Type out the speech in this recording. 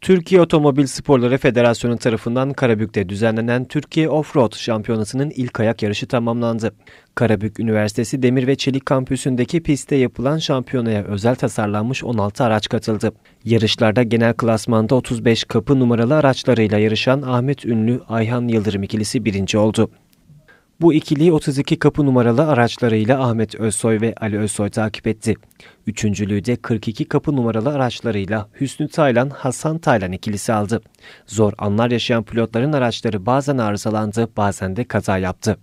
Türkiye Otomobil Sporları Federasyonu tarafından Karabük'te düzenlenen Türkiye Offroad Şampiyonası'nın ilk ayak yarışı tamamlandı. Karabük Üniversitesi Demir ve Çelik Kampüsü'ndeki pistte yapılan şampiyonaya özel tasarlanmış 16 araç katıldı. Yarışlarda genel klasmanda 35 kapı numaralı araçlarıyla yarışan Ahmet Ünlü, Ayhan Yıldırım ikilisi birinci oldu. Bu ikiliyi 32 kapı numaralı araçlarıyla Ahmet Özsoy ve Ali Özsoy takip etti. Üçüncülüğü de 42 kapı numaralı araçlarıyla Hüsnü Taylan, Hasan Taylan ikilisi aldı. Zor anlar yaşayan pilotların araçları bazen arızalandı, bazen de kaza yaptı.